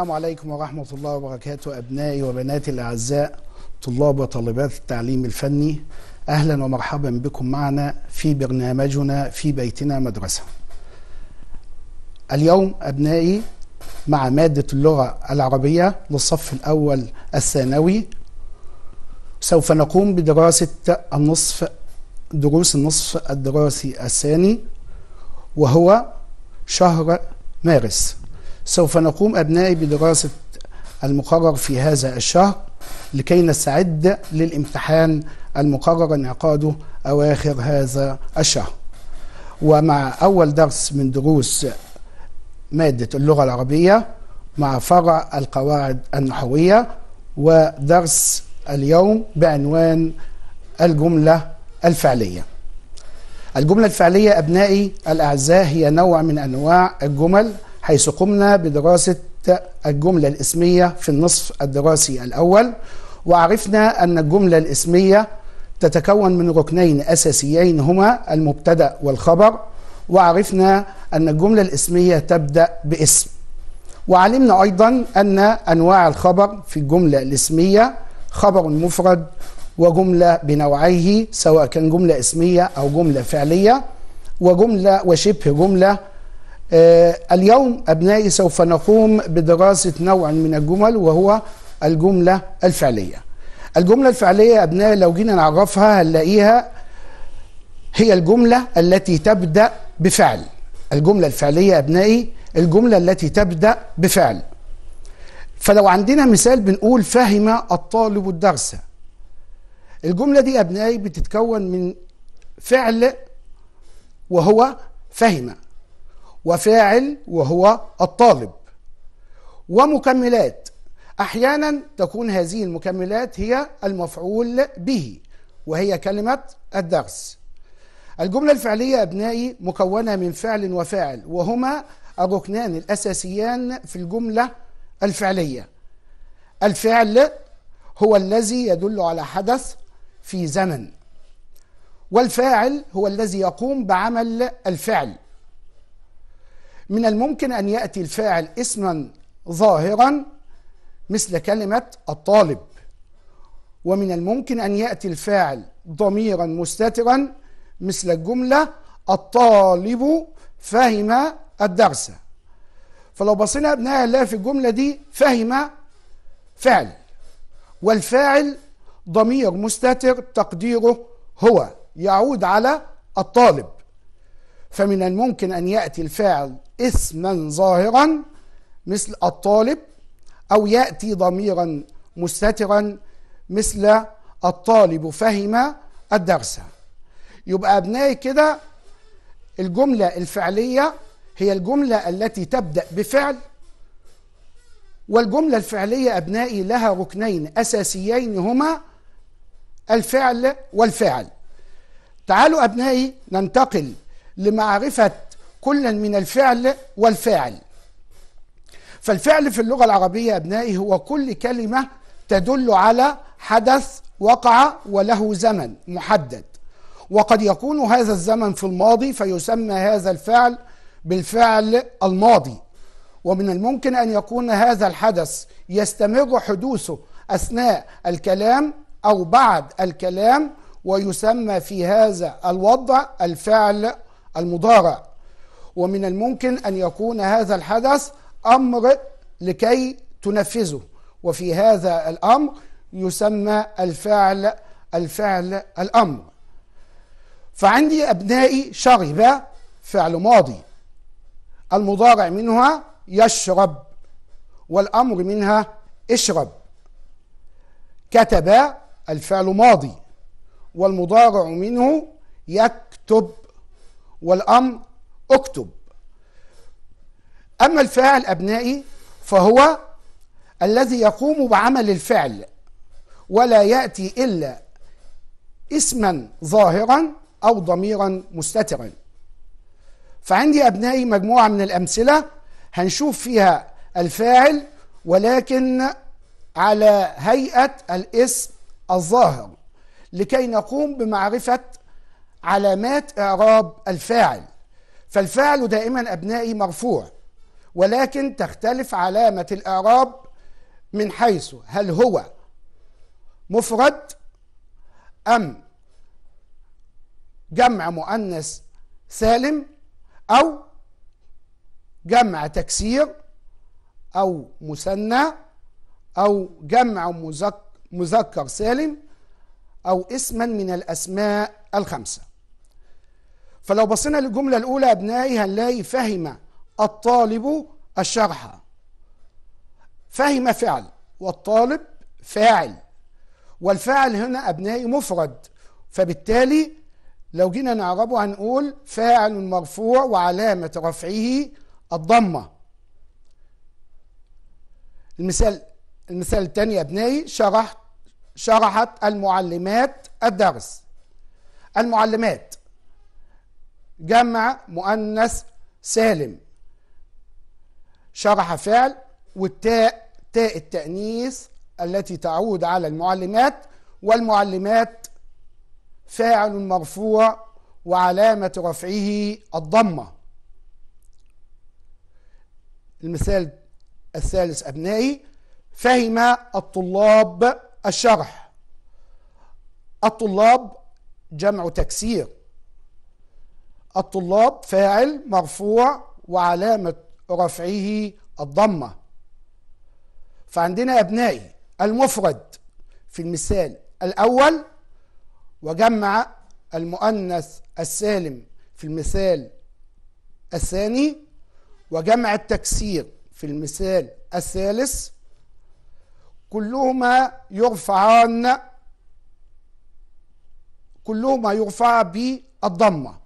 السلام عليكم ورحمة الله وبركاته أبنائي وبناتي الأعزاء طلاب وطالبات التعليم الفني أهلا ومرحبا بكم معنا في برنامجنا في بيتنا مدرسة اليوم أبنائي مع مادة اللغة العربية للصف الأول الثانوي سوف نقوم بدراسة النصف دروس النصف الدراسي الثاني وهو شهر مارس سوف نقوم أبنائي بدراسة المقرر في هذا الشهر لكي نستعد للامتحان المقرر انعقاده أواخر هذا الشهر ومع أول درس من دروس مادة اللغة العربية مع فرع القواعد النحوية ودرس اليوم بعنوان الجملة الفعلية الجملة الفعلية أبنائي الأعزاء هي نوع من أنواع الجمل حيث قمنا بدراسة الجملة الاسمية في النصف الدراسي الأول وعرفنا أن الجملة الاسمية تتكون من ركنين أساسيين هما المبتدأ والخبر وعرفنا أن الجملة الاسمية تبدأ باسم وعلمنا أيضا أن أنواع الخبر في الجملة الاسمية خبر مفرد وجملة بنوعيه سواء كان جملة اسمية أو جملة فعلية وجملة وشبه جملة آه، اليوم أبنائي سوف نقوم بدراسة نوع من الجمل وهو الجملة الفعلية الجملة الفعلية أبنائي لو جينا نعرفها هنلاقيها هي الجملة التي تبدأ بفعل الجملة الفعلية أبنائي الجملة التي تبدأ بفعل فلو عندنا مثال بنقول فهم الطالب الدرس الجملة دي أبنائي بتتكون من فعل وهو فهم وفاعل وهو الطالب ومكملات احيانا تكون هذه المكملات هي المفعول به وهي كلمه الدرس الجمله الفعليه ابنائي مكونه من فعل وفاعل وهما الركنان الاساسيان في الجمله الفعليه الفعل هو الذي يدل على حدث في زمن والفاعل هو الذي يقوم بعمل الفعل من الممكن أن يأتي الفاعل اسما ظاهرا مثل كلمة الطالب ومن الممكن أن يأتي الفاعل ضميرا مستترا مثل الجملة الطالب فهم الدرس فلو بصينا يا ابنائي هنلاقي في الجملة دي فهم فعل والفاعل ضمير مستتر تقديره هو يعود على الطالب فمن الممكن أن يأتي الفاعل اسما ظاهرا مثل الطالب أو يأتي ضميرا مستترا مثل الطالب فهم الدرس يبقى أبنائي كده الجملة الفعلية هي الجملة التي تبدأ بفعل والجملة الفعلية أبنائي لها ركنين أساسيين هما الفعل والفعل تعالوا أبنائي ننتقل لمعرفة كلا من الفعل والفاعل فالفعل في اللغة العربية أبنائي هو كل كلمة تدل على حدث وقع وله زمن محدد وقد يكون هذا الزمن في الماضي فيسمى هذا الفعل بالفعل الماضي ومن الممكن أن يكون هذا الحدث يستمر حدوثه أثناء الكلام أو بعد الكلام ويسمى في هذا الوضع الفعل المضارع ومن الممكن أن يكون هذا الحدث أمر لكي تنفذه وفي هذا الأمر يسمى الفعل الفعل الأمر فعندي أبنائي شرب فعل ماضي المضارع منها يشرب والأمر منها اشرب كتب الفعل ماضي والمضارع منه يكتب والأمر اكتب أما الفاعل أبنائي فهو الذي يقوم بعمل الفعل ولا يأتي إلا اسما ظاهرا أو ضميرا مستترا فعندي أبنائي مجموعة من الأمثلة هنشوف فيها الفاعل ولكن على هيئة الاسم الظاهر لكي نقوم بمعرفة علامات إعراب الفاعل فالفعل دائما أبنائي مرفوع ولكن تختلف علامة الإعراب من حيث هل هو مفرد أم جمع مؤنث سالم أو جمع تكسير أو مثنى أو جمع مذكر سالم أو اسما من الأسماء الخمسة فلو بصينا للجملة الأولى أبنائي هنلاقي فهم الطالب الشرح فهم فعل والطالب فاعل والفاعل هنا أبنائي مفرد فبالتالي لو جينا نعربه هنقول فاعل مرفوع وعلامة رفعه الضمة المثال المثال الثاني يا أبنائي شرحت شرحت المعلمات الدرس المعلمات جمع مؤنث سالم شرح فعل والتاء تاء التأنيث التي تعود على المعلمات والمعلمات فاعل مرفوع وعلامة رفعه الضمة المثال الثالث أبنائي فهم الطلاب الشرح الطلاب جمع تكسير الطلاب فاعل مرفوع وعلامة رفعه الضمة فعندنا أبنائي المفرد في المثال الأول وجمع المؤنث السالم في المثال الثاني وجمع التكسير في المثال الثالث كلهما يرفعان كلهما يرفع بالضمه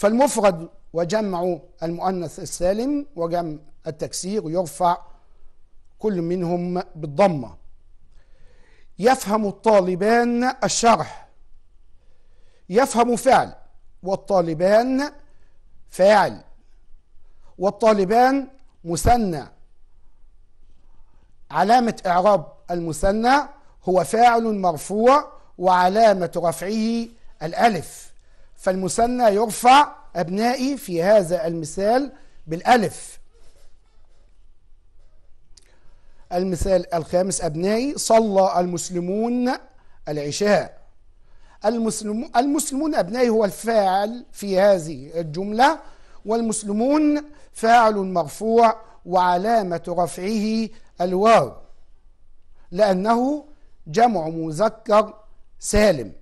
فالمفرد وجمع المؤنث السالم وجمع التكسير يرفع كل منهم بالضمة يفهم الطالبان الشرح يفهم فعل والطالبان فاعل والطالبان مثنى علامة إعراب المثنى هو فاعل مرفوع وعلامة رفعه الألف فالمثنى يرفع أبنائي في هذا المثال بالألف المثال الخامس أبنائي صلى المسلمون العشاء المسلم المسلمون أبنائي هو الفاعل في هذه الجملة والمسلمون فاعل مرفوع وعلامة رفعه الواو لأنه جمع مذكر سالم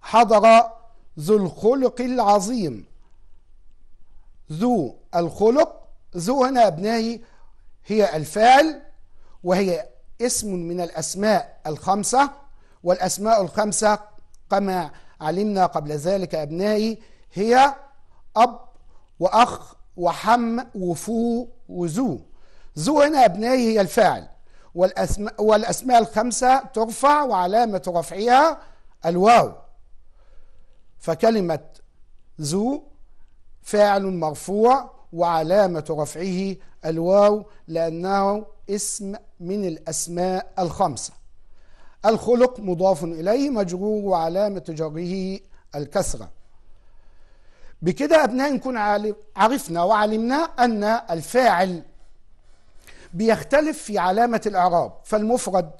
حضر ذو الخلق العظيم ذو الخلق ذو هنا أبنائي هي الفعل وهي اسم من الأسماء الخمسة والأسماء الخمسة كما علمنا قبل ذلك أبنائي هي أب وأخ وحم وفو وزو زو هنا أبنائي هي الفاعل والأسماء, والأسماء الخمسة ترفع وعلامة رفعها الواو فكلمة ذو فاعل مرفوع وعلامة رفعه الواو لأنه اسم من الأسماء الخمسة الخلق مضاف إليه مجرور وعلامة جره الكسرة بكده أبناء نكون عرفنا وعلمنا أن الفاعل بيختلف في علامة الإعراب فالمفرد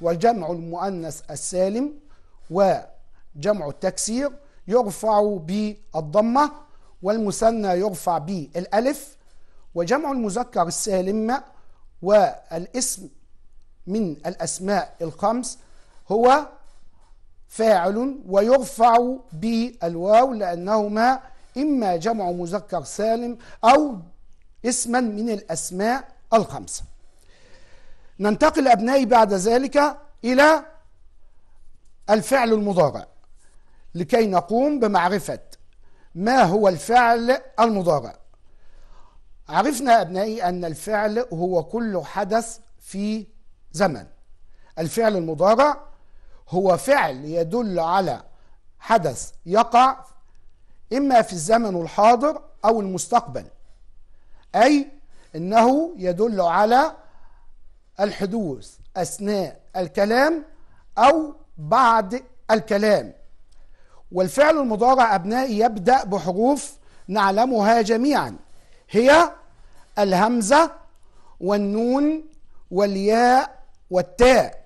والجمع المؤنث السالم و جمع التكسير يرفع بالضمة والمثنى يرفع بالألف وجمع المذكر السالم والاسم من الأسماء الخمس هو فاعل ويرفع بالواو لأنهما إما جمع مذكر سالم أو اسما من الأسماء الخمسة ننتقل أبنائي بعد ذلك إلى الفعل المضارع لكي نقوم بمعرفة ما هو الفعل المضارع عرفنا أبنائي أن الفعل هو كل حدث في زمن الفعل المضارع هو فعل يدل على حدث يقع إما في الزمن الحاضر أو المستقبل أي أنه يدل على الحدوث أثناء الكلام أو بعد الكلام والفعل المضارع أبنائي يبدأ بحروف نعلمها جميعا هي الهمزة والنون والياء والتاء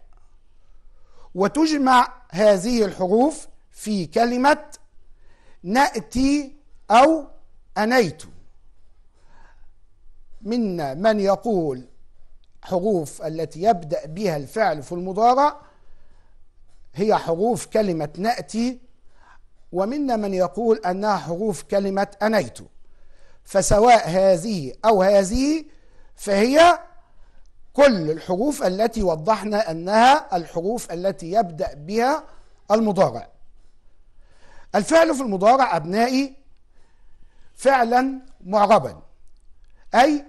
وتجمع هذه الحروف في كلمة نأتي أو أنيت منا من يقول حروف التي يبدأ بها الفعل في المضارع هي حروف كلمة نأتي ومنا من يقول أنها حروف كلمة أنيت فسواء هذه أو هذه فهي كل الحروف التي وضحنا أنها الحروف التي يبدأ بها المضارع الفعل في المضارع أبنائي فعلا معربا أي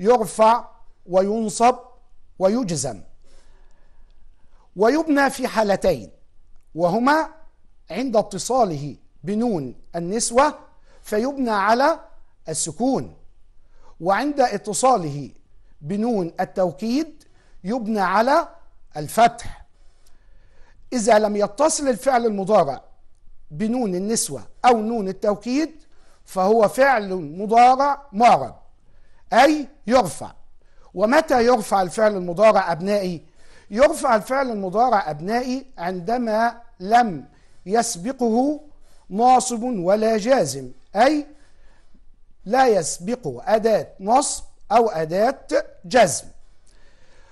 يرفع وينصب ويجزم ويبنى في حالتين وهما عند اتصاله بنون النسوة فيبنى على السكون وعند اتصاله بنون التوكيد يبنى على الفتح إذا لم يتصل الفعل المضارع بنون النسوة أو نون التوكيد فهو فعل مضارع معرب أي يرفع ومتى يرفع الفعل المضارع أبنائي؟ يرفع الفعل المضارع أبنائي عندما لم يسبقه ناصب ولا جازم أي لا يسبقه أداة نصب أو أداة جزم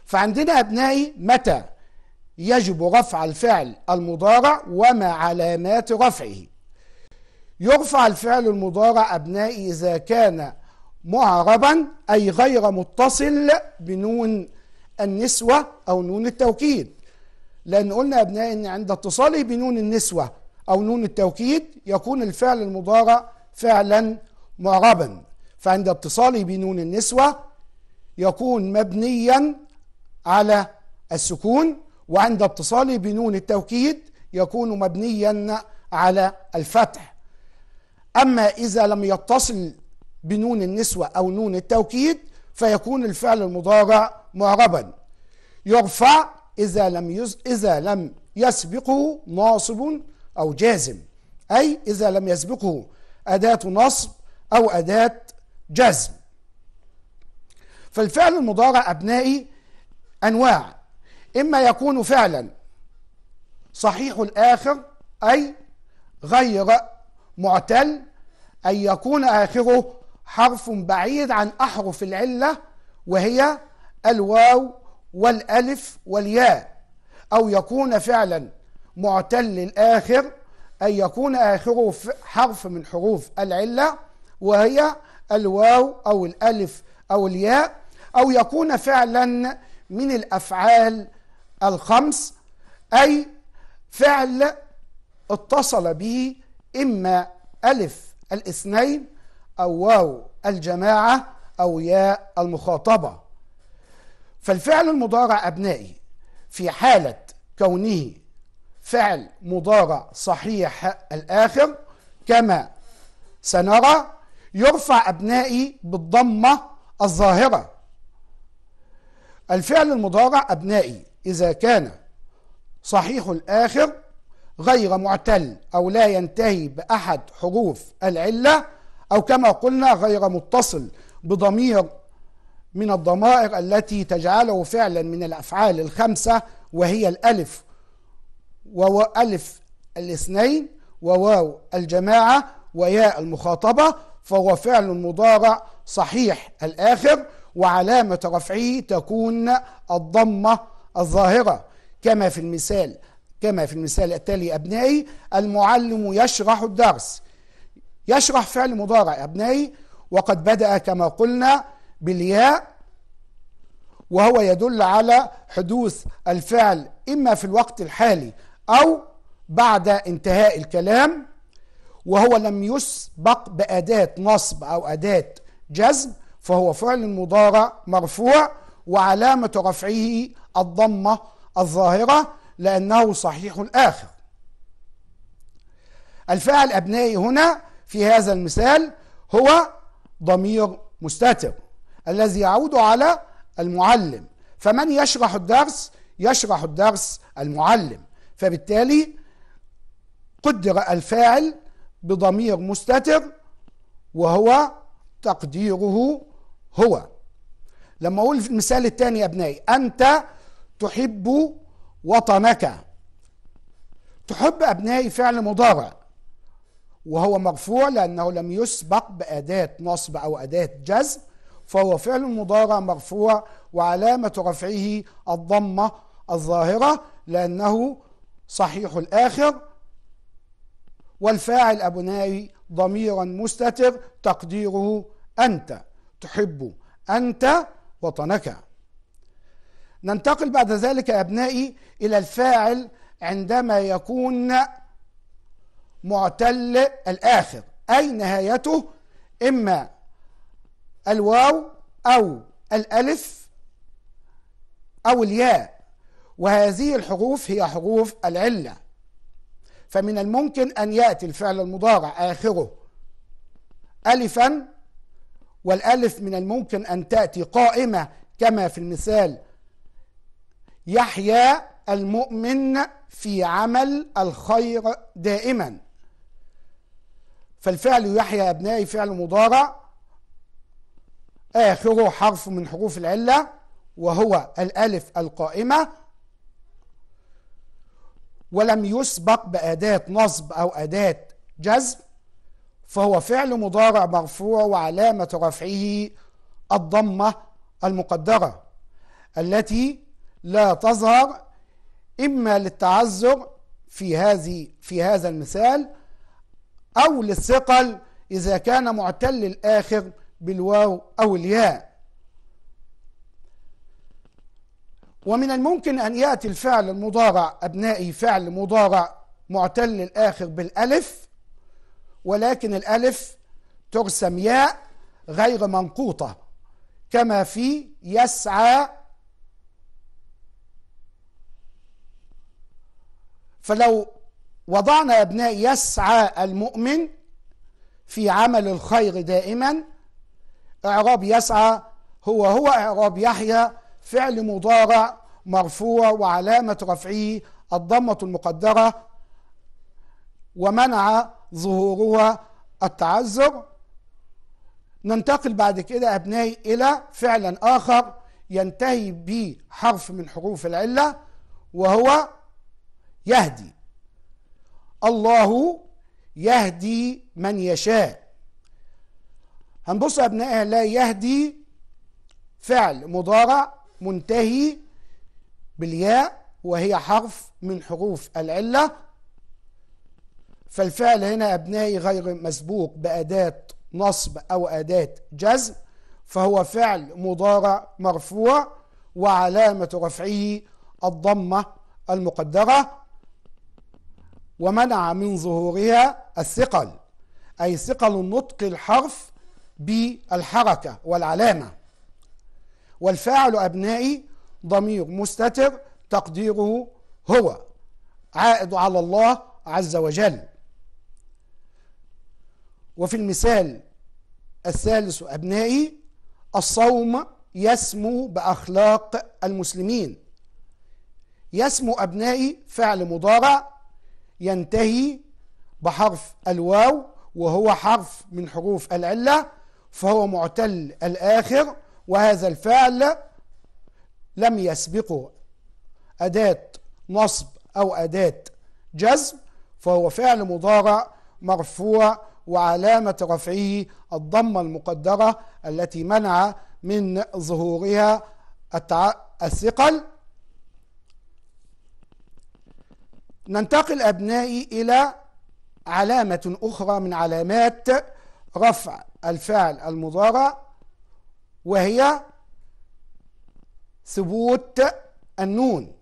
فعندنا أبنائي متى يجب رفع الفعل المضارع وما علامات رفعه يرفع الفعل المضارع أبنائي إذا كان معربا أي غير متصل بنون النسوة أو نون التوكيد لأن قلنا يا أبنائي أن عند اتصاله بنون النسوة أو نون التوكيد يكون الفعل المضارع فعلا معربا فعند اتصاله بنون النسوة يكون مبنيا على السكون وعند اتصاله بنون التوكيد يكون مبنيا على الفتح أما إذا لم يتصل بنون النسوة أو نون التوكيد فيكون الفعل المضارع معربا يرفع إذا لم يز إذا لم يسبقه ناصب أو جازم أي إذا لم يسبقه أداة نصب أو أداة جزم فالفعل المضارع أبنائي أنواع إما يكون فعلا صحيح الآخر أي غير معتل أن يكون آخره حرف بعيد عن أحرف العلة وهي الواو والألف والياء أو يكون فعلا معتل الآخر أي يكون آخره حرف من حروف العلة وهي الواو أو الألف أو الياء أو يكون فعلا من الأفعال الخمس أي فعل اتصل به إما ألف الاثنين أو واو الجماعة أو ياء المخاطبة فالفعل المضارع أبنائي في حالة كونه فعل مضارع صحيح الآخر كما سنرى يرفع أبنائي بالضمة الظاهرة الفعل المضارع أبنائي إذا كان صحيح الآخر غير معتل أو لا ينتهي بأحد حروف العلة أو كما قلنا غير متصل بضمير من الضمائر التي تجعله فعلا من الأفعال الخمسة وهي الألف وو ألف الاثنين وواو الجماعة وياء المخاطبة فهو فعل مضارع صحيح الآخر وعلامة رفعه تكون الضمة الظاهرة كما في المثال كما في المثال التالي أبنائي المعلم يشرح الدرس يشرح فعل مضارع أبنائي وقد بدأ كما قلنا بالياء وهو يدل على حدوث الفعل إما في الوقت الحالي أو بعد انتهاء الكلام وهو لم يسبق بأداة نصب أو أداة جزم فهو فعل مضارع مرفوع وعلامة رفعه الضمة الظاهرة لأنه صحيح الآخر الفاعل أبنائي هنا في هذا المثال هو ضمير مستتر الذي يعود على المعلم فمن يشرح الدرس يشرح الدرس المعلم فبالتالي قدر الفاعل بضمير مستتر وهو تقديره هو لما اقول في المثال الثاني يا ابنائي انت تحب وطنك تحب ابنائي فعل مضارع وهو مرفوع لانه لم يسبق باداه نصب او اداه جزم فهو فعل مضارع مرفوع وعلامة رفعه الضمة الظاهرة لأنه صحيح الآخر والفاعل أبنائي ضميرا مستتر تقديره أنت تحب أنت وطنك ننتقل بعد ذلك يا أبنائي إلى الفاعل عندما يكون معتل الآخر أي نهايته إما الواو أو الألف أو الياء وهذه الحروف هي حروف العلة فمن الممكن أن يأتي الفعل المضارع آخره ألفا والألف من الممكن أن تأتي قائمة كما في المثال يحيى المؤمن في عمل الخير دائما فالفعل يحيى أبنائي فعل مضارع آخره حرف من حروف العلة وهو الألف القائمة ولم يسبق بأداة نصب أو أداة جزم فهو فعل مضارع مرفوع وعلامة رفعه الضمة المقدرة التي لا تظهر إما للتعذر في هذه في هذا المثال أو للثقل إذا كان معتل الآخر بالواو أو الياء ومن الممكن أن يأتي الفعل المضارع أبنائي فعل مضارع معتل الآخر بالألف ولكن الألف ترسم ياء غير منقوطة كما في يسعى فلو وضعنا أبناء يسعى المؤمن في عمل الخير دائما إعراب يسعى هو هو إعراب يحيى فعل مضارع مرفوع وعلامة رفعه الضمة المقدرة ومنع ظهورها التعذر ننتقل بعد كده أبنائي إلى فعلا آخر ينتهي بحرف من حروف العلة وهو يهدي الله يهدي من يشاء هنبص أبنائها لا يهدي فعل مضارع منتهي بالياء وهي حرف من حروف العلة فالفعل هنا أبنائي غير مسبوق بأداة نصب أو أداة جزم فهو فعل مضارع مرفوع وعلامة رفعه الضمة المقدرة ومنع من ظهورها الثقل أي ثقل نطق الحرف بالحركة والعلامة والفاعل أبنائي ضمير مستتر تقديره هو عائد على الله عز وجل وفي المثال الثالث أبنائي الصوم يسمو بأخلاق المسلمين يسمو أبنائي فعل مضارع ينتهي بحرف الواو وهو حرف من حروف العلة فهو معتل الآخر وهذا الفعل لم يسبقه أداة نصب أو أداة جزم فهو فعل مضارع مرفوع وعلامة رفعه الضمة المقدرة التي منع من ظهورها الثقل ننتقل أبنائي إلى علامة أخرى من علامات رفع الفعل المضارع وهي ثبوت النون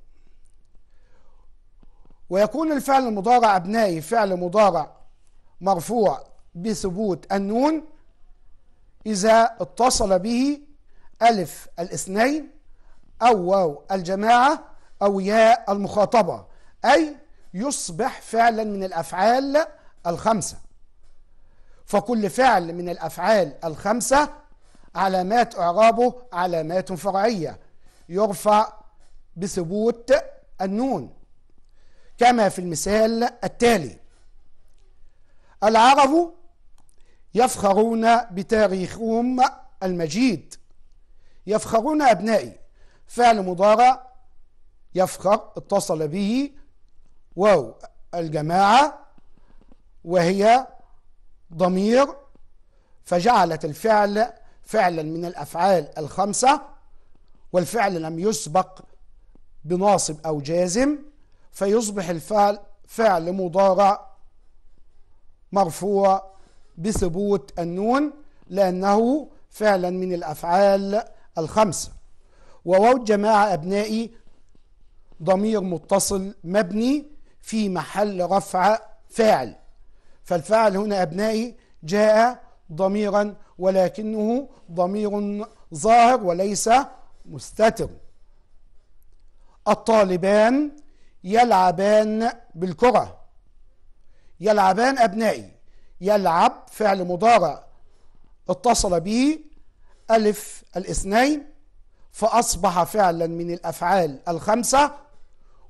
ويكون الفعل المضارع أبنائي فعل مضارع مرفوع بثبوت النون إذا اتصل به ألف الاثنين أو واو الجماعة أو ياء المخاطبة أي يصبح فعلا من الأفعال الخمسة فكل فعل من الأفعال الخمسة علامات إعرابه علامات فرعية يرفع بثبوت النون كما في المثال التالي العرب يفخرون بتاريخهم المجيد يفخرون أبنائي فعل مضارع يفخر اتصل به واو الجماعة وهي ضمير فجعلت الفعل فعلا من الأفعال الخمسة والفعل لم يسبق بناصب أو جازم فيصبح الفعل فعل مضارع مرفوع بثبوت النون لأنه فعلا من الأفعال الخمسة وواو جماعة أبنائي ضمير متصل مبني في محل رفع فاعل فالفاعل هنا أبنائي جاء ضميرا ولكنه ضمير ظاهر وليس مستتر الطالبان يلعبان بالكرة يلعبان أبنائي يلعب فعل مضارع اتصل به ألف الاثنين فأصبح فعلا من الأفعال الخمسة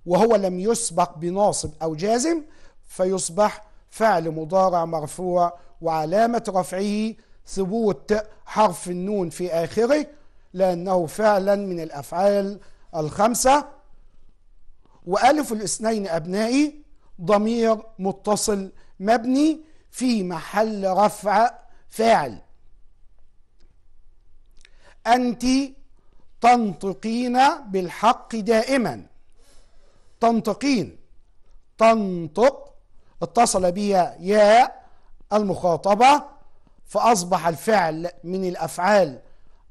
وهو لم يسبق بناصب أو جازم فيصبح فعل مضارع مرفوع وعلامة رفعه ثبوت حرف النون في آخره لأنه فعلا من الأفعال الخمسة وألف الاثنين أبنائي ضمير متصل مبني في محل رفع فاعل أنت تنطقين بالحق دائما تنطقين تنطق اتصل بها ياء المخاطبة فأصبح الفعل من الأفعال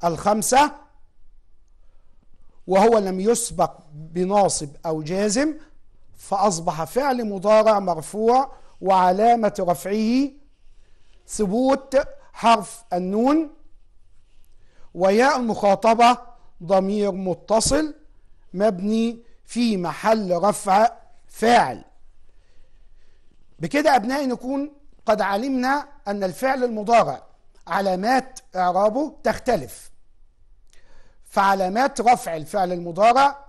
الخمسة وهو لم يسبق بناصب أو جازم فأصبح فعل مضارع مرفوع وعلامة رفعه ثبوت حرف النون وياء المخاطبة ضمير متصل مبني في محل رفع فاعل بكده أبنائي نكون قد علمنا أن الفعل المضارع علامات إعرابه تختلف فعلامات رفع الفعل المضارع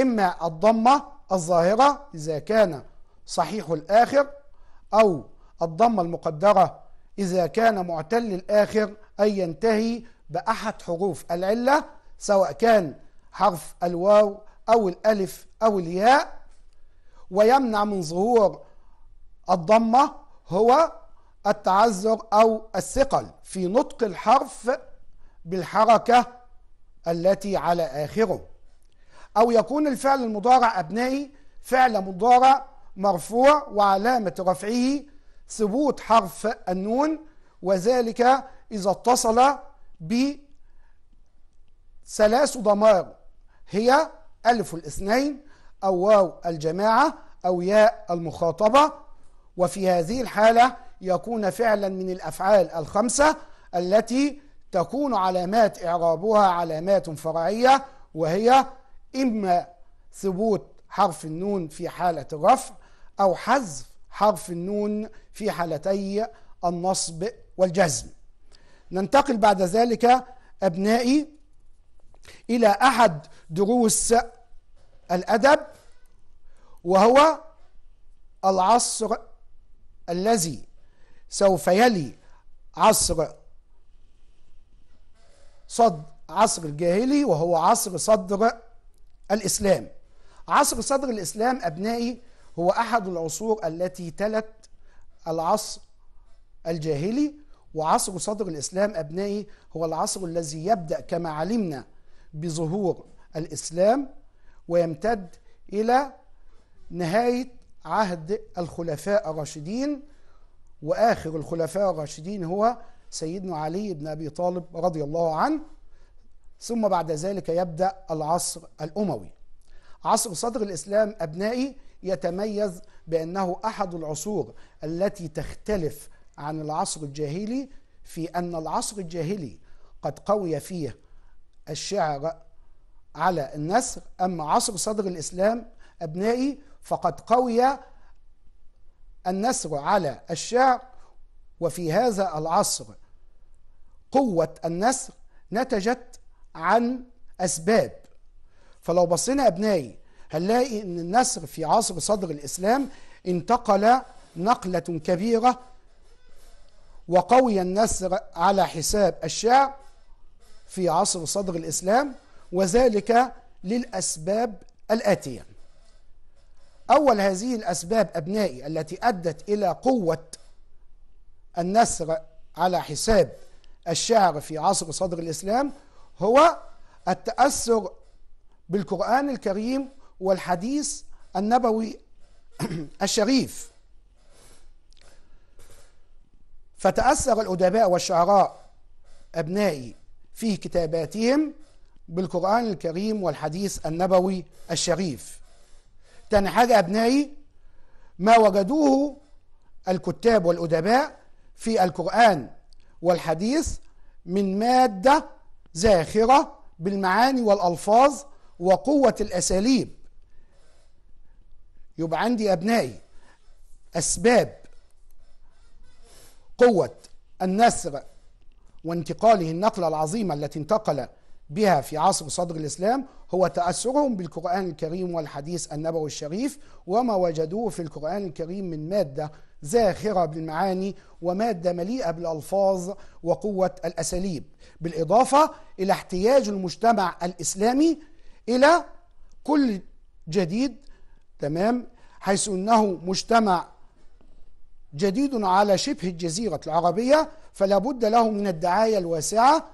إما الضمة الظاهرة إذا كان صحيح الآخر أو الضمة المقدرة إذا كان معتل الآخر أي ينتهي بأحد حروف العلة سواء كان حرف الواو أو الألف أو الياء ويمنع من ظهور الضمة هو التعذر أو الثقل في نطق الحرف بالحركة التي على آخره أو يكون الفعل المضارع أبنائي فعل مضارع مرفوع وعلامة رفعه ثبوت حرف النون وذلك إذا اتصل بثلاث ضمائر هي ألف الاثنين أو واو الجماعة أو ياء المخاطبة وفي هذه الحالة يكون فعلا من الأفعال الخمسة التي تكون علامات إعرابها علامات فرعية وهي إما ثبوت حرف النون في حالة الرفع أو حذف حرف النون في حالتي النصب والجزم ننتقل بعد ذلك أبنائي إلى أحد دروس الأدب وهو العصر الذي سوف يلي عصر صد عصر الجاهلي وهو عصر صدر الإسلام عصر صدر الإسلام أبنائي هو أحد العصور التي تلت العصر الجاهلي وعصر صدر الإسلام أبنائي هو العصر الذي يبدأ كما علمنا بظهور الإسلام ويمتد إلى نهاية عهد الخلفاء الراشدين وآخر الخلفاء الراشدين هو سيدنا علي بن أبي طالب رضي الله عنه ثم بعد ذلك يبدأ العصر الأموي عصر صدر الإسلام أبنائي يتميز بأنه أحد العصور التي تختلف عن العصر الجاهلي في أن العصر الجاهلي قد قوي فيه الشعر على النسر أما عصر صدر الإسلام أبنائي فقد قوي النسر على الشعر وفي هذا العصر قوة النسر نتجت عن أسباب فلو بصينا أبنائي هنلاقي أن النسر في عصر صدر الإسلام انتقل نقلة كبيرة وقوي النسر على حساب الشعر في عصر صدر الإسلام وذلك للأسباب الآتية أول هذه الأسباب أبنائي التي أدت إلى قوة النسر على حساب الشعر في عصر صدر الإسلام هو التأثر بالقرآن الكريم والحديث النبوي الشريف فتأثر الأدباء والشعراء أبنائي في كتاباتهم بالقرآن الكريم والحديث النبوي الشريف تاني حاجة أبنائي ما وجدوه الكتاب والأدباء في القرآن والحديث من مادة زاخرة بالمعاني والألفاظ وقوة الأساليب يبقى عندي أبنائي أسباب قوة النسر وانتقاله النقلة العظيمة التي انتقل بها في عصر صدر الإسلام هو تأثرهم بالقرآن الكريم والحديث النبوي الشريف وما وجدوه في القرآن الكريم من مادة زاخرة بالمعاني ومادة مليئة بالألفاظ وقوة الأساليب بالإضافة إلى احتياج المجتمع الإسلامي إلى كل جديد تمام حيث أنه مجتمع جديد على شبه الجزيرة العربية فلا بد له من الدعاية الواسعة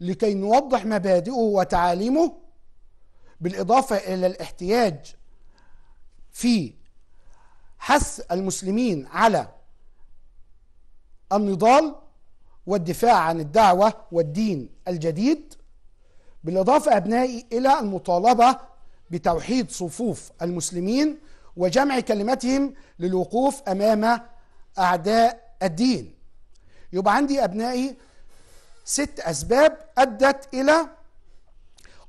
لكي نوضح مبادئه وتعاليمه بالإضافة إلى الاحتياج في حث المسلمين على النضال والدفاع عن الدعوة والدين الجديد بالإضافة أبنائي إلى المطالبة بتوحيد صفوف المسلمين وجمع كلمتهم للوقوف أمام أعداء الدين يبقى عندي أبنائي ست أسباب أدت إلى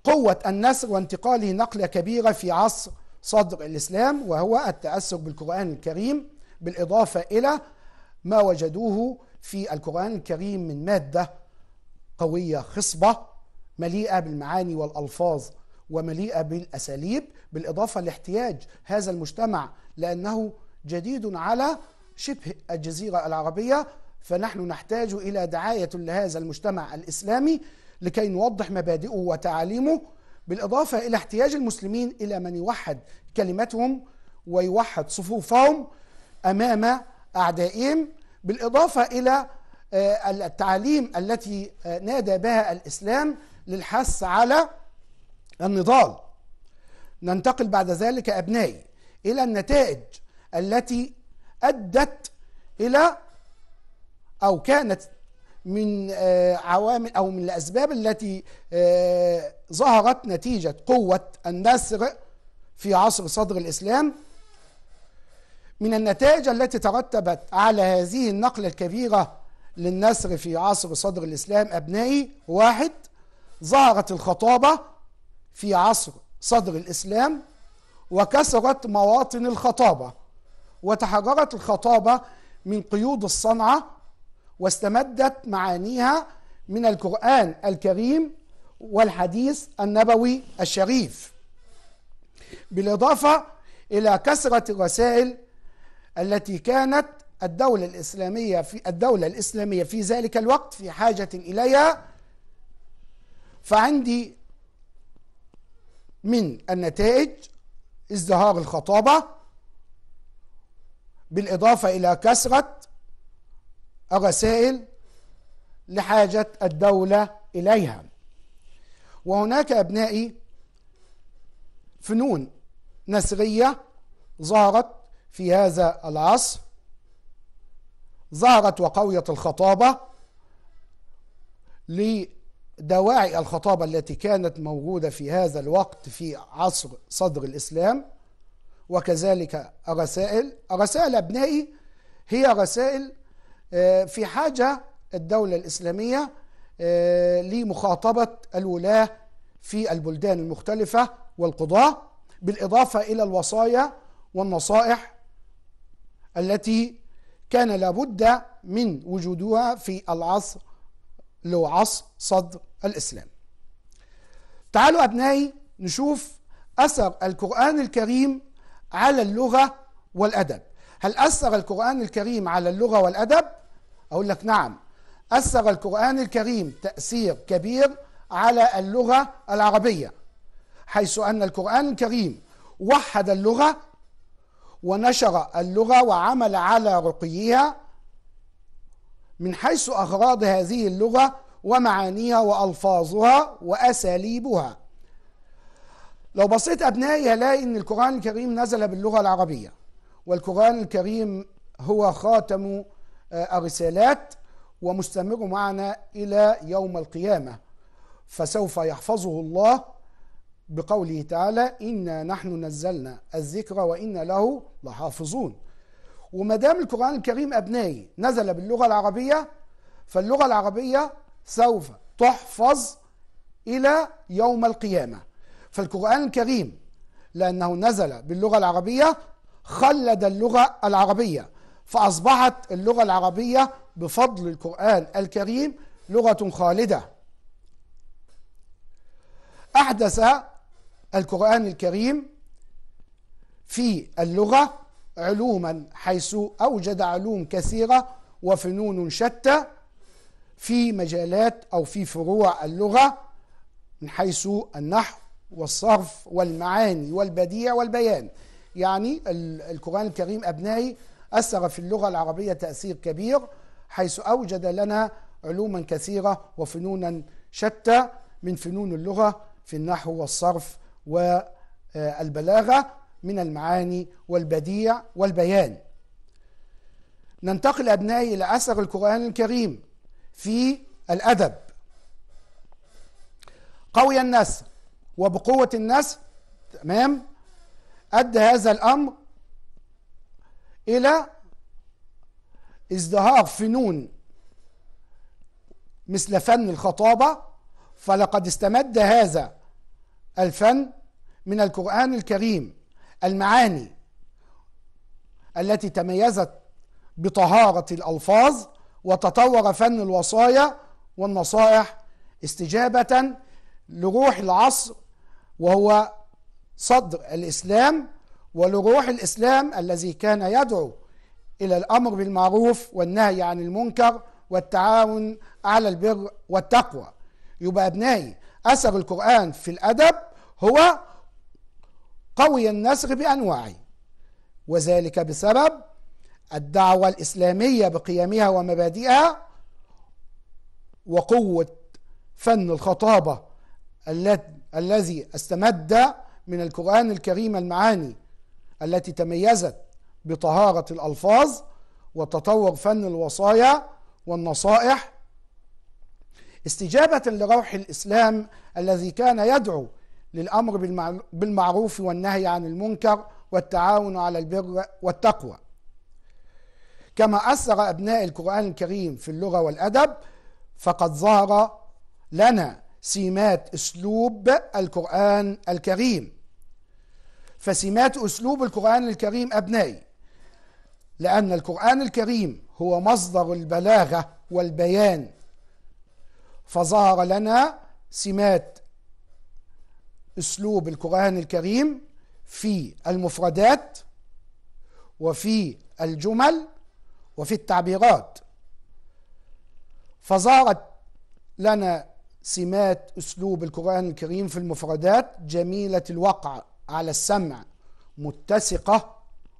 قوة النسر وانتقاله نقلة كبيرة في عصر صدر الإسلام وهو التأثر بالقرآن الكريم بالإضافة إلى ما وجدوه في القرآن الكريم من مادة قوية خصبة مليئة بالمعاني والألفاظ ومليئة بالأساليب بالإضافة لاحتياج هذا المجتمع لأنه جديد على شبه الجزيرة العربية فنحن نحتاج الى دعايه لهذا المجتمع الاسلامي لكي نوضح مبادئه وتعاليمه بالاضافه الى احتياج المسلمين الى من يوحد كلمتهم ويوحد صفوفهم امام اعدائهم بالاضافه الى آه، التعاليم التي آه، نادى بها الاسلام للحث على النضال ننتقل بعد ذلك ابنائي الى النتائج التي ادت الى أو كانت من آه، عوامل أو من الأسباب التي آه، ظهرت نتيجة قوة النسر في عصر صدر الإسلام من النتائج التي ترتبت على هذه النقلة الكبيرة للنسر في عصر صدر الإسلام أبنائي واحد ظهرت الخطابة في عصر صدر الإسلام وكسرت مواطن الخطابة وتحررت الخطابة من قيود الصنعة واستمدت معانيها من القرآن الكريم والحديث النبوي الشريف بالإضافة إلى كثرة الرسائل التي كانت الدولة الإسلامية في الدولة الإسلامية في ذلك الوقت في حاجة إليها فعندي من النتائج ازدهار الخطابة بالإضافة إلى كثرة الرسائل لحاجة الدولة إليها وهناك أبنائي فنون نسرية ظهرت في هذا العصر ظهرت وقويت الخطابة لدواعي الخطابة التي كانت موجودة في هذا الوقت في عصر صدر الإسلام وكذلك الرسائل رسائل أبنائي هي رسائل آه، في حاجة الدولة الإسلامية آه، لمخاطبة الولاة في البلدان المختلفة والقضاة بالإضافة إلى الوصايا والنصائح التي كان لابد من وجودها في العصر لو عصر صدر الإسلام تعالوا أبنائي نشوف أثر القرآن الكريم على اللغة والأدب هل أثر القرآن الكريم على اللغة والأدب؟ أقول لك نعم أثر القرآن الكريم تأثير كبير على اللغة العربية حيث أن القرآن الكريم وحد اللغة ونشر اللغة وعمل على رقيها من حيث أغراض هذه اللغة ومعانيها وألفاظها وأساليبها لو بصيت أبنائي هلاقي أن القرآن الكريم نزل باللغة العربية والقرآن الكريم هو خاتم آه، الرسالات ومستمر معنا إلى يوم القيامة فسوف يحفظه الله بقوله تعالى إنا نحن نزلنا الذكر وإنا له لحافظون وما دام القرآن الكريم أبنائي نزل باللغة العربية فاللغة العربية سوف تحفظ إلى يوم القيامة فالقرآن الكريم لأنه نزل باللغة العربية خلد اللغة العربية فأصبحت اللغة العربية بفضل القرآن الكريم لغة خالدة أحدث القرآن الكريم في اللغة علوما حيث أوجد علوم كثيرة وفنون شتى في مجالات أو في فروع اللغة من حيث النحو والصرف والمعاني والبديع والبيان يعني القرآن الكريم أبنائي أثر في اللغة العربية تأثير كبير حيث أوجد لنا علوما كثيرة وفنونا شتى من فنون اللغة في النحو والصرف والبلاغة من المعاني والبديع والبيان ننتقل أبنائي إلى أثر القرآن الكريم في الأدب قوي النسل وبقوة النسل تمام أدى هذا الأمر إلى ازدهار فنون مثل فن الخطابة فلقد استمد هذا الفن من القرآن الكريم المعاني التي تميزت بطهارة الألفاظ وتطور فن الوصايا والنصائح استجابة لروح العصر وهو صدر الإسلام ولروح الإسلام الذي كان يدعو إلى الأمر بالمعروف والنهي عن المنكر والتعاون على البر والتقوى يبقى أبنائي أثر القرآن في الأدب هو قوي النسر بأنواعه وذلك بسبب الدعوة الإسلامية بقيمها ومبادئها وقوة فن الخطابة الذي استمد من القرآن الكريم المعاني التي تميزت بطهارة الألفاظ وتطور فن الوصايا والنصائح استجابة لروح الإسلام الذي كان يدعو للأمر بالمعروف والنهي عن المنكر والتعاون على البر والتقوى كما أثر أبناء القرآن الكريم في اللغة والأدب فقد ظهر لنا سمات أسلوب القرآن الكريم فسمات أسلوب القرآن الكريم أبنائي لأن القرآن الكريم هو مصدر البلاغة والبيان فظهر لنا سمات أسلوب القرآن الكريم في المفردات وفي الجمل وفي التعبيرات فظهرت لنا سمات أسلوب القرآن الكريم في المفردات جميلة الوقع على السمع متسقة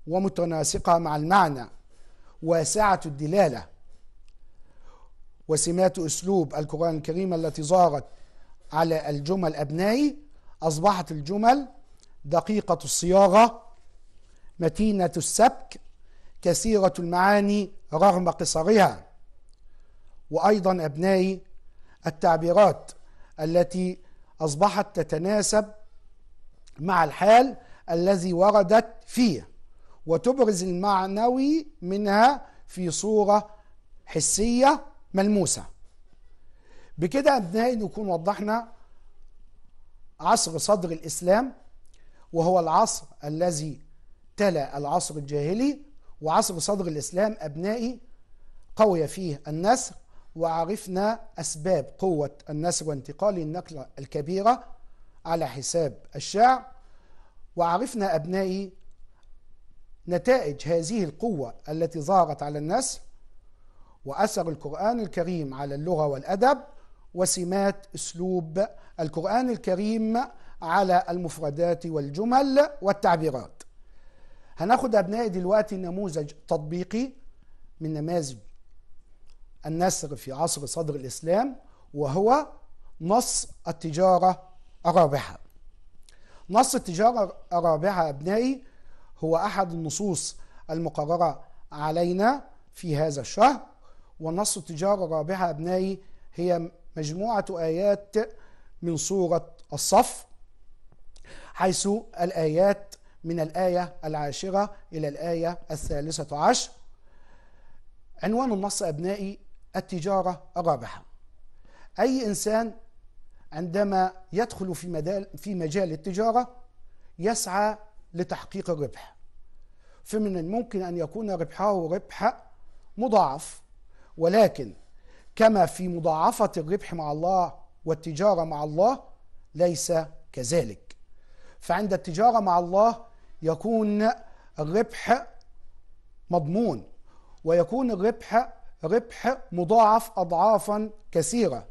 ومتناسقة مع المعنى واسعة الدلالة وسمات أسلوب القرآن الكريم التي ظهرت على الجمل أبنائي أصبحت الجمل دقيقة الصياغة متينة السبك كثيرة المعاني رغم قصرها وأيضا أبنائي التعبيرات التي أصبحت تتناسب مع الحال الذي وردت فيه وتبرز المعنوي منها في صورة حسية ملموسة بكده أبنائي نكون وضحنا عصر صدر الإسلام وهو العصر الذي تلا العصر الجاهلي وعصر صدر الإسلام أبنائي قوي فيه النسر وعرفنا أسباب قوة النسر وانتقال النقلة الكبيرة على حساب الشعب وعرفنا أبنائي نتائج هذه القوة التي ظهرت على الناس وأثر القرآن الكريم على اللغة والأدب وسمات أسلوب القرآن الكريم على المفردات والجمل والتعبيرات هناخد أبنائي دلوقتي نموذج تطبيقي من نماذج النسر في عصر صدر الإسلام وهو نص التجارة رابحة نص التجارة رابحة أبنائي هو أحد النصوص المقررة علينا في هذا الشهر ونص التجارة الرابحة أبنائي هي مجموعة آيات من سورة الصف حيث الآيات من الآية العاشرة إلى الآية الثالثة عشر عنوان النص أبنائي التجارة الرابحة أي إنسان عندما يدخل في مجال في مجال التجاره يسعى لتحقيق الربح فمن الممكن ان يكون ربحه ربح مضاعف ولكن كما في مضاعفه الربح مع الله والتجاره مع الله ليس كذلك فعند التجاره مع الله يكون الربح مضمون ويكون الربح ربح مضاعف اضعافا كثيره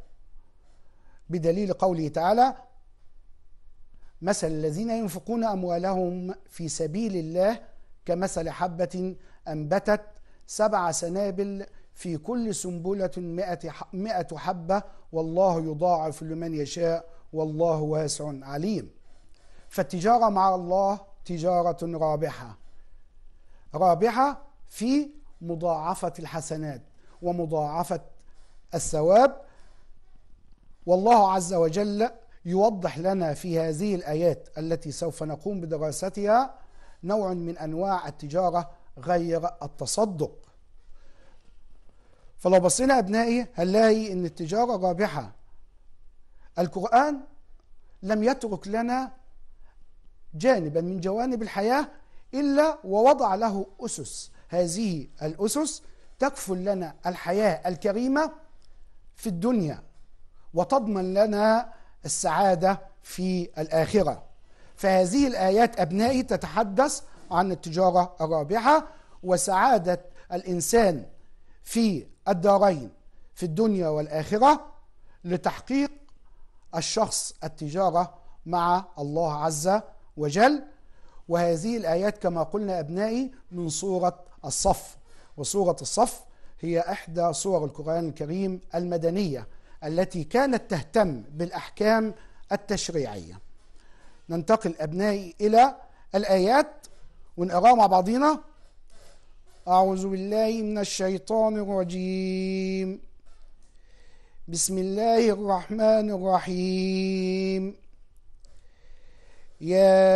بدليل قوله تعالى مثل الذين ينفقون أموالهم في سبيل الله كمثل حبة أنبتت سبع سنابل في كل سنبلة مئة حبة والله يضاعف لمن يشاء والله واسع عليم فالتجارة مع الله تجارة رابحة رابحة في مضاعفة الحسنات ومضاعفة الثواب والله عز وجل يوضح لنا في هذه الآيات التي سوف نقوم بدراستها نوع من أنواع التجارة غير التصدق فلو بصينا أبنائي هنلاقي أن التجارة رابحة القرآن لم يترك لنا جانبا من جوانب الحياة إلا ووضع له أسس هذه الأسس تكفل لنا الحياة الكريمة في الدنيا وتضمن لنا السعادة في الآخرة فهذه الآيات أبنائي تتحدث عن التجارة الرابعة وسعادة الإنسان في الدارين في الدنيا والآخرة لتحقيق الشخص التجارة مع الله عز وجل وهذه الآيات كما قلنا أبنائي من سورة الصف وسورة الصف هي إحدى سور القرآن الكريم المدنية التي كانت تهتم بالأحكام التشريعية ننتقل أبنائي إلى الآيات ونقراها مع بعضينا أعوذ بالله من الشيطان الرجيم بسم الله الرحمن الرحيم يا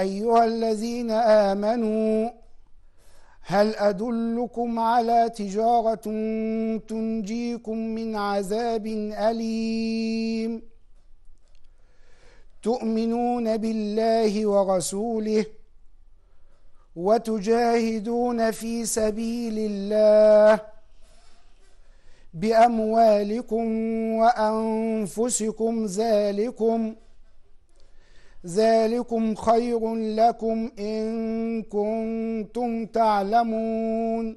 أيها الذين آمنوا هل أدلكم على تجارة تنجيكم من عذاب أليم تؤمنون بالله ورسوله وتجاهدون في سبيل الله بأموالكم وأنفسكم ذلكم ذلكم ذلكم خير لكم إن كنتم تعلمون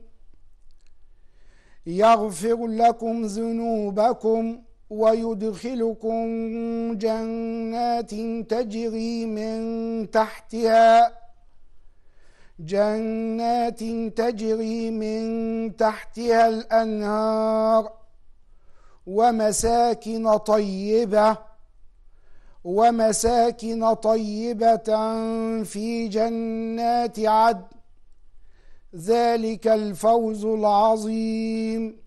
يغفر لكم ذنوبكم ويدخلكم جنات تجري من تحتها جنات تجري من تحتها الأنهار ومساكن طيبة ومساكن طيبة في جنات عدن ذلك الفوز العظيم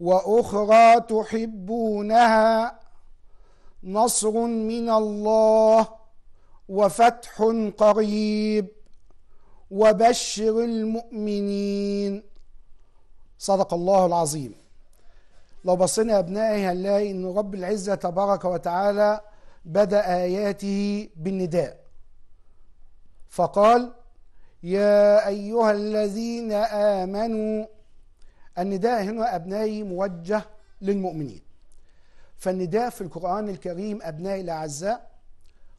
وأخرى تحبونها نصر من الله وفتح قريب وبشر المؤمنين صدق الله العظيم لو بصينا يا أبنائي هنلاقي أن رب العزة تبارك وتعالى بدأ آياته بالنداء فقال يا أيها الذين آمنوا النداء هنا أبنائي موجه للمؤمنين فالنداء في القرآن الكريم أبنائي الأعزاء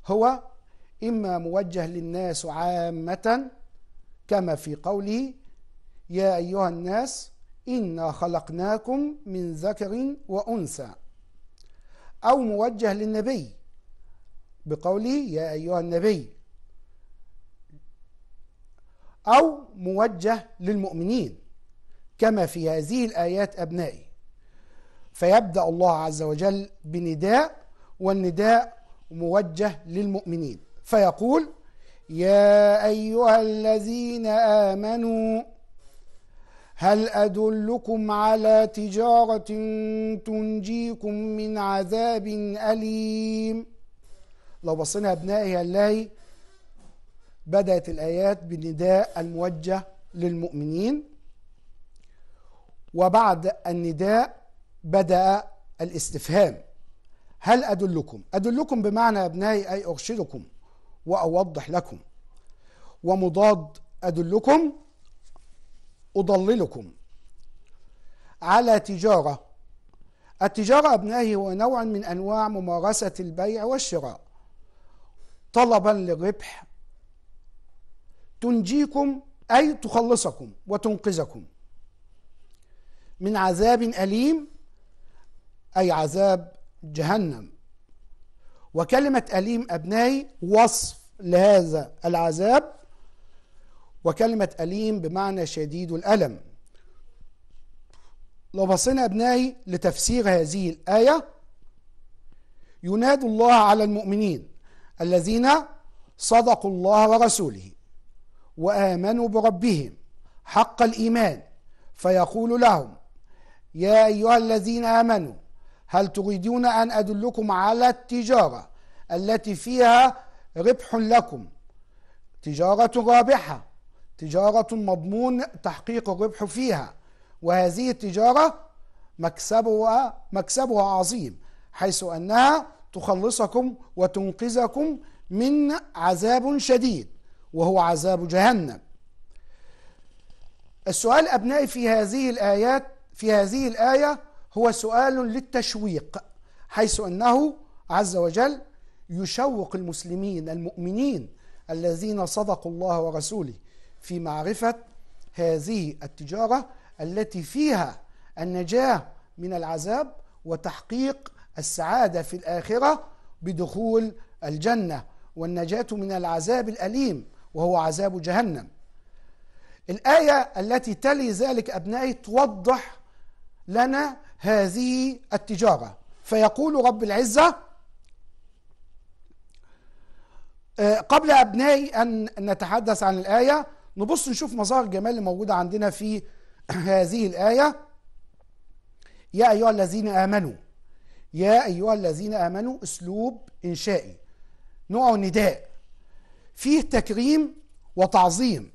هو إما موجه للناس عامة كما في قوله يا أيها الناس إنا خلقناكم من ذكر وأنثى أو موجه للنبي بقوله يا أيها النبي أو موجه للمؤمنين كما في هذه الآيات أبنائي فيبدأ الله عز وجل بنداء والنداء موجه للمؤمنين فيقول يا أيها الذين آمنوا هل أدلكم على تجارة تنجيكم من عذاب أليم لو بصينا أبنائي هنلاقي بدأت الآيات بالنداء الموجه للمؤمنين وبعد النداء بدأ الاستفهام هل أدلكم أدلكم بمعنى أبنائي أي أرشدكم وأوضح لكم ومضاد أدلكم أضللكم على تجارة التجارة أبنائي هو نوع من أنواع ممارسة البيع والشراء طلبا للربح تنجيكم أي تخلصكم وتنقذكم من عذاب أليم أي عذاب جهنم وكلمة أليم أبنائي وصف لهذا العذاب وكلمة أليم بمعنى شديد الألم لو بصينا أبنائي لتفسير هذه الآية ينادي الله على المؤمنين الذين صدقوا الله ورسوله وآمنوا بربهم حق الإيمان فيقول لهم يا أيها الذين آمنوا هل تريدون أن أدلكم على التجارة التي فيها ربح لكم تجارة رابحة تجارة مضمون تحقيق الربح فيها وهذه التجارة مكسبها مكسبها عظيم حيث أنها تخلصكم وتنقذكم من عذاب شديد وهو عذاب جهنم السؤال أبنائي في هذه الآيات في هذه الآية هو سؤال للتشويق حيث أنه عز وجل يشوق المسلمين المؤمنين الذين صدقوا الله ورسوله في معرفة هذه التجارة التي فيها النجاة من العذاب وتحقيق السعادة في الآخرة بدخول الجنة والنجاة من العذاب الأليم وهو عذاب جهنم الآية التي تلي ذلك أبنائي توضح لنا هذه التجارة فيقول رب العزة آه، قبل أبنائي أن نتحدث عن الآية نبص نشوف مظاهر الجمال اللي موجودة عندنا في هذه الآية يا أيها الذين آمنوا يا أيها الذين آمنوا أسلوب إنشائي نوع نداء فيه تكريم وتعظيم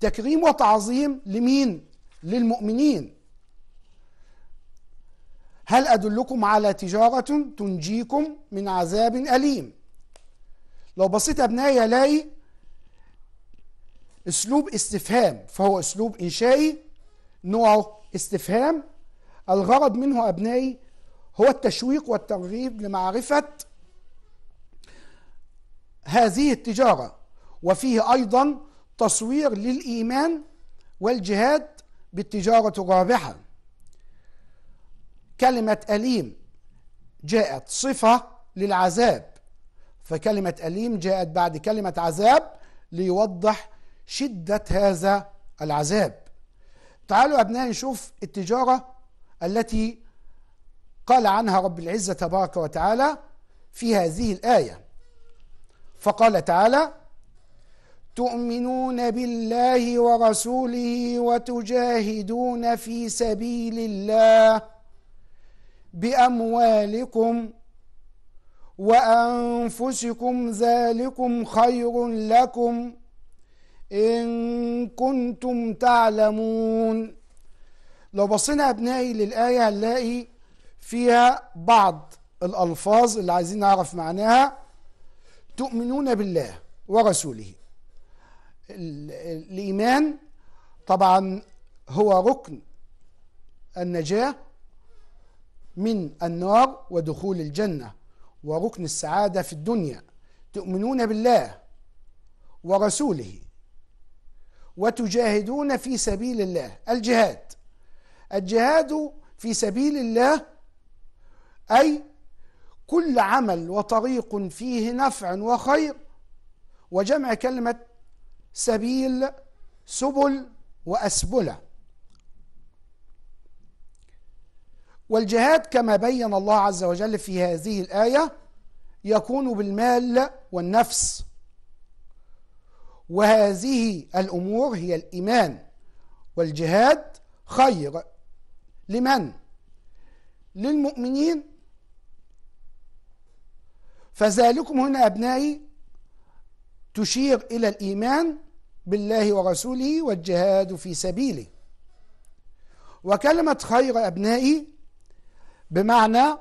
تكريم وتعظيم لمين؟ للمؤمنين هل أدلكم على تجارة تنجيكم من عذاب أليم لو بصيت أبنائي ألاقي اسلوب استفهام فهو اسلوب انشائي نوعه استفهام الغرض منه ابنائي هو التشويق والترغيب لمعرفه هذه التجاره وفيه ايضا تصوير للايمان والجهاد بالتجاره الرابحه كلمه اليم جاءت صفه للعذاب فكلمه اليم جاءت بعد كلمه عذاب ليوضح شدة هذا العذاب تعالوا يا أبنائي نشوف التجارة التي قال عنها رب العزة تبارك وتعالى في هذه الآية فقال تعالى تؤمنون بالله ورسوله وتجاهدون في سبيل الله بأموالكم وأنفسكم ذلكم خير لكم إن كنتم تعلمون لو بصينا أبنائي للآية هنلاقي فيها بعض الألفاظ اللي عايزين نعرف معناها تؤمنون بالله ورسوله الإيمان طبعا هو ركن النجاة من النار ودخول الجنة وركن السعادة في الدنيا تؤمنون بالله ورسوله وتجاهدون في سبيل الله الجهاد الجهاد في سبيل الله أي كل عمل وطريق فيه نفع وخير وجمع كلمة سبيل سبل وأسبلة والجهاد كما بين الله عز وجل في هذه الآية يكون بالمال والنفس وهذه الأمور هي الإيمان والجهاد خير لمن؟ للمؤمنين فذلكم هنا أبنائي تشير إلى الإيمان بالله ورسوله والجهاد في سبيله وكلمة خير أبنائي بمعنى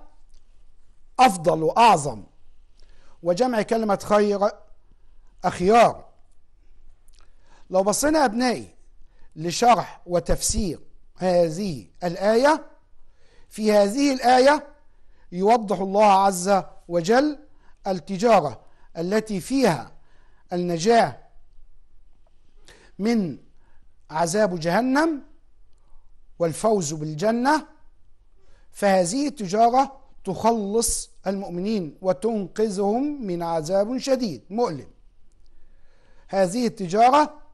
أفضل وأعظم وجمع كلمة خير أخيار لو بصينا أبنائي لشرح وتفسير هذه الآية في هذه الآية يوضح الله عز وجل التجارة التي فيها النجاة من عذاب جهنم والفوز بالجنة فهذه التجارة تخلص المؤمنين وتنقذهم من عذاب شديد مؤلم هذه التجارة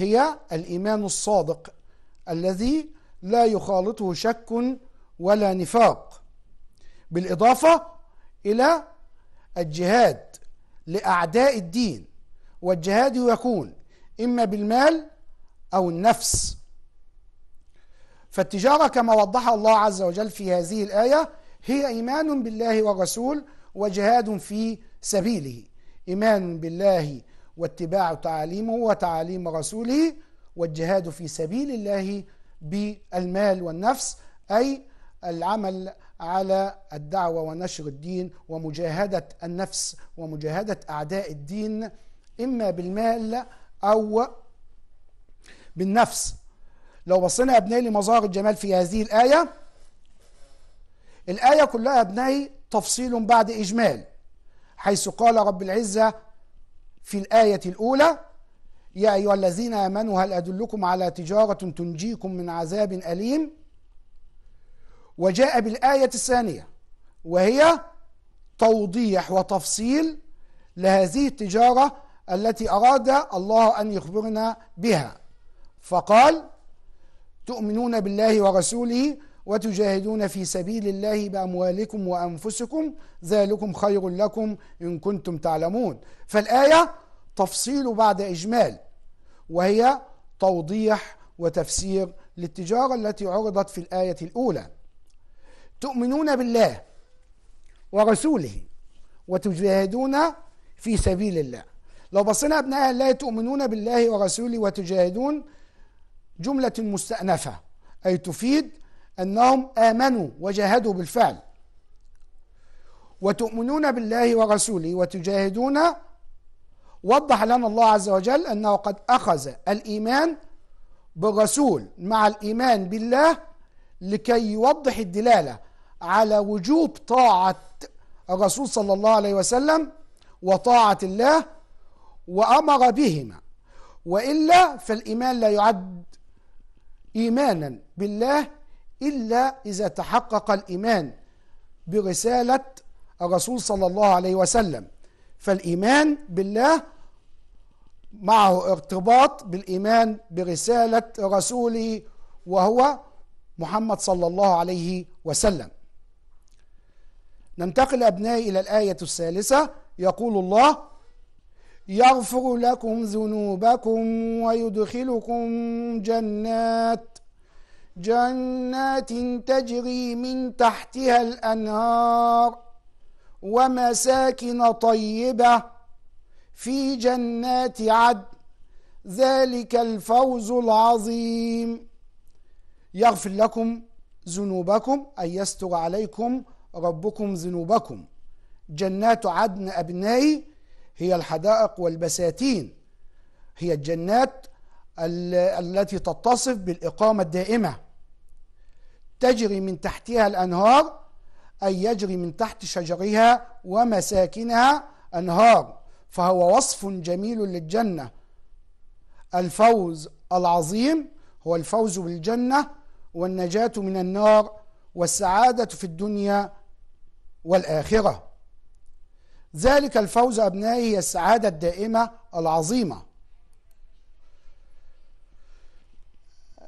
هي الإيمان الصادق الذي لا يخالطه شك ولا نفاق بالإضافة إلى الجهاد لأعداء الدين والجهاد يكون إما بالمال أو النفس فالتجارة كما وضح الله عز وجل في هذه الآية هي إيمان بالله والرسول وجهاد في سبيله إيمان بالله واتباع تعاليمه وتعاليم رسوله والجهاد في سبيل الله بالمال والنفس أي العمل على الدعوة ونشر الدين ومجاهدة النفس ومجاهدة أعداء الدين إما بالمال أو بالنفس لو بصينا يا ابنائي لمظاهر الجمال في هذه الآية الآية كلها يا ابنائي تفصيل بعد إجمال حيث قال رب العزة في الآية الأولى يا أيها الذين آمنوا هل أدلكم على تجارة تنجيكم من عذاب أليم وجاء بالآية الثانية وهي توضيح وتفصيل لهذه التجارة التي أراد الله أن يخبرنا بها فقال تؤمنون بالله ورسوله وتجاهدون في سبيل الله بأموالكم وأنفسكم ذلكم خير لكم إن كنتم تعلمون فالآية تفصيل بعد إجمال وهي توضيح وتفسير للتجارة التي عرضت في الآية الأولى تؤمنون بالله ورسوله وتجاهدون في سبيل الله لو بصينا أبناء الله تؤمنون بالله ورسوله وتجاهدون جملة مستأنفة أي تفيد أنهم آمنوا وجاهدوا بالفعل وتؤمنون بالله ورسوله وتجاهدون وضح لنا الله عز وجل أنه قد أخذ الإيمان بالرسول مع الإيمان بالله لكي يوضح الدلالة على وجوب طاعة الرسول صلى الله عليه وسلم وطاعة الله وأمر بهما وإلا فالإيمان لا يعد إيمانا بالله إلا إذا تحقق الإيمان برسالة الرسول صلى الله عليه وسلم فالإيمان بالله معه ارتباط بالإيمان برسالة رسوله وهو محمد صلى الله عليه وسلم ننتقل أبنائي إلى الآية الثالثة يقول الله يغفر لكم ذنوبكم ويدخلكم جنات جنات تجري من تحتها الأنهار ومساكن طيبة في جنات عدن ذلك الفوز العظيم يغفر لكم ذنوبكم أي يستر عليكم ربكم ذنوبكم جنات عدن أبنائي هي الحدائق والبساتين هي الجنات التي تتصف بالإقامة الدائمة تجري من تحتها الأنهار أي يجري من تحت شجرها ومساكنها أنهار فهو وصف جميل للجنة الفوز العظيم هو الفوز بالجنة والنجاة من النار والسعادة في الدنيا والآخرة ذلك الفوز أبنائي هي السعادة الدائمة العظيمة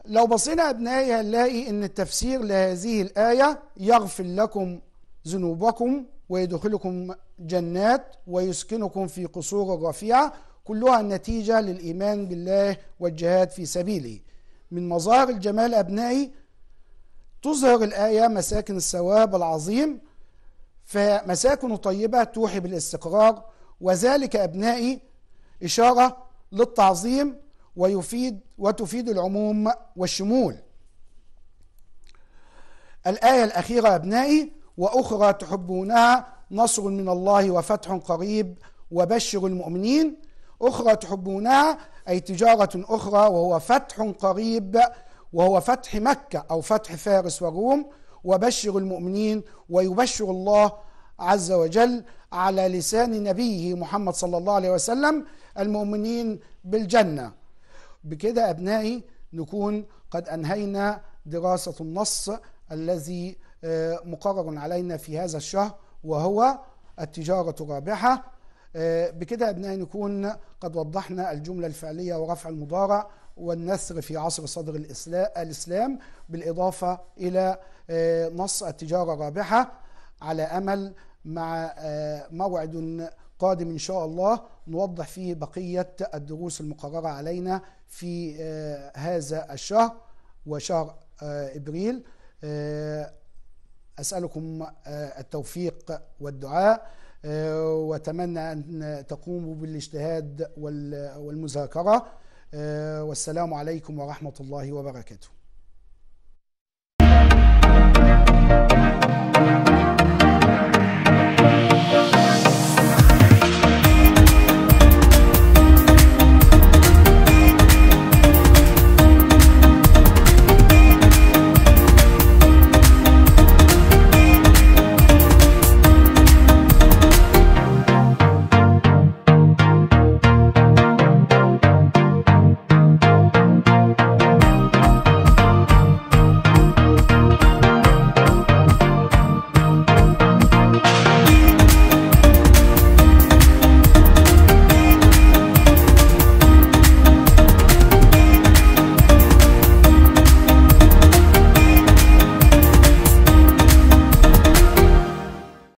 لو بصينا أبنائي هنلاقي أن التفسير لهذه الآية يغفر لكم ذنوبكم ويدخلكم جنات ويسكنكم في قصور رفيعة كلها نتيجة للإيمان بالله والجهاد في سبيله من مظاهر الجمال أبنائي تظهر الآية مساكن الثواب العظيم فمساكن طيبة توحي بالاستقرار وذلك أبنائي إشارة للتعظيم ويفيد وتفيد العموم والشمول الآية الأخيرة يا أبنائي وأخرى تحبونها نصر من الله وفتح قريب وبشر المؤمنين أخرى تحبونها أي تجارة أخرى وهو فتح قريب وهو فتح مكة أو فتح فارس والروم وبشر المؤمنين ويبشر الله عز وجل على لسان نبيه محمد صلى الله عليه وسلم المؤمنين بالجنه بكده أبنائي نكون قد أنهينا دراسة النص الذي آه، مقرر علينا في هذا الشهر وهو التجارة الرابحة آه، بكده أبنائي نكون قد وضحنا الجملة الفعلية ورفع المضارع والنسر في عصر صدر الإسلام بالإضافة إلى آه، نص التجارة الرابحة على أمل مع موعد قادم إن شاء الله نوضح فيه بقية الدروس المقررة علينا في آه، هذا الشهر وشهر آه، إبريل آه، أسألكم التوفيق والدعاء وأتمنى أن تقوموا بالاجتهاد والمذاكرة والسلام عليكم ورحمة الله وبركاته